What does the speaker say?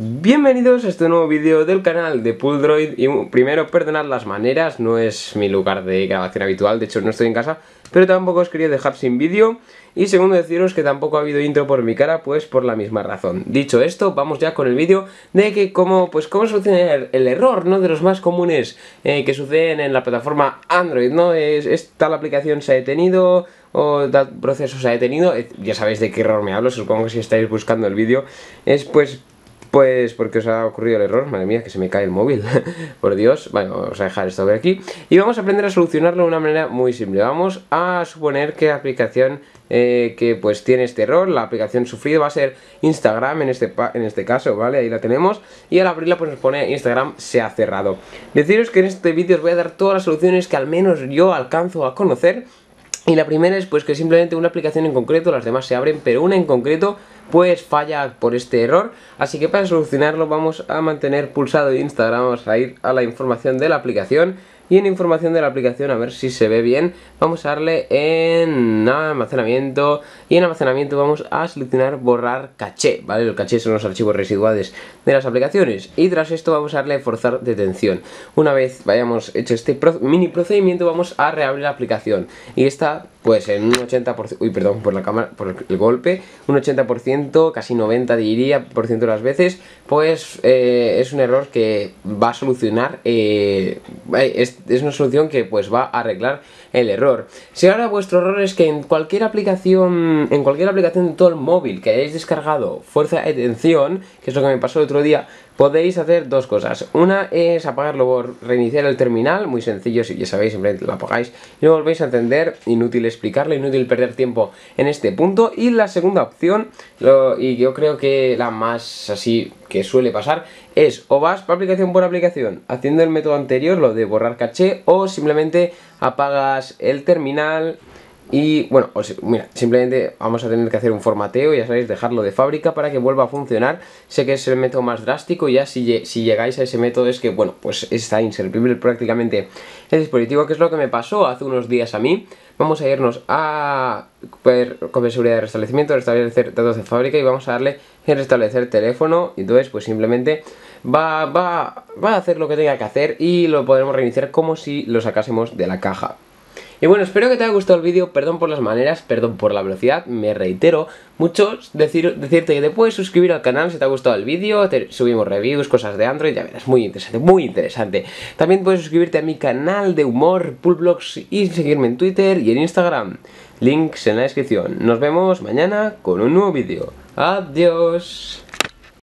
Bienvenidos a este nuevo vídeo del canal de PullDroid y primero perdonad las maneras, no es mi lugar de grabación habitual, de hecho no estoy en casa, pero tampoco os quería dejar sin vídeo y segundo deciros que tampoco ha habido intro por mi cara pues por la misma razón. Dicho esto, vamos ya con el vídeo de que cómo, pues cómo solucionar el error, ¿no? De los más comunes eh, que suceden en la plataforma Android, ¿no? Es, es tal aplicación se ha detenido, o tal proceso se ha detenido, eh, ya sabéis de qué error me hablo, supongo que si estáis buscando el vídeo, es pues pues porque os ha ocurrido el error, madre mía, que se me cae el móvil, por Dios. Bueno, vamos a dejar esto de aquí. Y vamos a aprender a solucionarlo de una manera muy simple. Vamos a suponer que la aplicación eh, que pues tiene este error, la aplicación sufrida va a ser Instagram en este, en este caso, ¿vale? Ahí la tenemos. Y al abrirla pues nos pone Instagram se ha cerrado. Deciros que en este vídeo os voy a dar todas las soluciones que al menos yo alcanzo a conocer. Y la primera es pues que simplemente una aplicación en concreto, las demás se abren, pero una en concreto pues falla por este error así que para solucionarlo vamos a mantener pulsado Instagram, vamos a ir a la información de la aplicación y en información de la aplicación, a ver si se ve bien, vamos a darle en almacenamiento y en almacenamiento vamos a seleccionar borrar caché, ¿vale? Los caché son los archivos residuales de las aplicaciones y tras esto vamos a darle forzar detención. Una vez hayamos hecho este mini procedimiento vamos a reabrir la aplicación y esta pues en un 80%, uy, perdón por la cámara, por el golpe, un 80%, casi 90 diría, por ciento de las veces, pues eh, es un error que va a solucionar, eh, eh, es, es, una solución que pues va a arreglar el error. Si ahora vuestro error es que en cualquier aplicación, en cualquier aplicación de todo el móvil que hayáis descargado fuerza de atención, que es lo que me pasó el otro día, Podéis hacer dos cosas. Una es apagarlo por reiniciar el terminal, muy sencillo, si ya sabéis, simplemente lo apagáis y lo volvéis a encender. Inútil explicarlo, inútil perder tiempo en este punto. Y la segunda opción, y yo creo que la más así que suele pasar, es o vas por aplicación por aplicación, haciendo el método anterior, lo de borrar caché, o simplemente apagas el terminal y bueno, mira, simplemente vamos a tener que hacer un formateo, ya sabéis, dejarlo de fábrica para que vuelva a funcionar. Sé que es el método más drástico y ya si, llegáis a ese método es que, bueno, pues está inservible prácticamente el dispositivo, que es lo que me pasó hace unos días a mí. Vamos a irnos a poder de seguridad de restablecimiento, restablecer datos de fábrica y vamos a darle en restablecer teléfono. Y entonces, pues simplemente va, va, va a hacer lo que tenga que hacer y lo podremos reiniciar como si lo sacásemos de la caja. Y bueno, espero que te haya gustado el vídeo, perdón por las maneras, perdón por la velocidad, me reitero muchos decir, decirte que te puedes suscribir al canal si te ha gustado el vídeo, subimos reviews, cosas de Android, ya verás, muy interesante, muy interesante. También puedes suscribirte a mi canal de humor, Pullblocks y seguirme en Twitter y en Instagram. Links en la descripción. Nos vemos mañana con un nuevo vídeo. Adiós.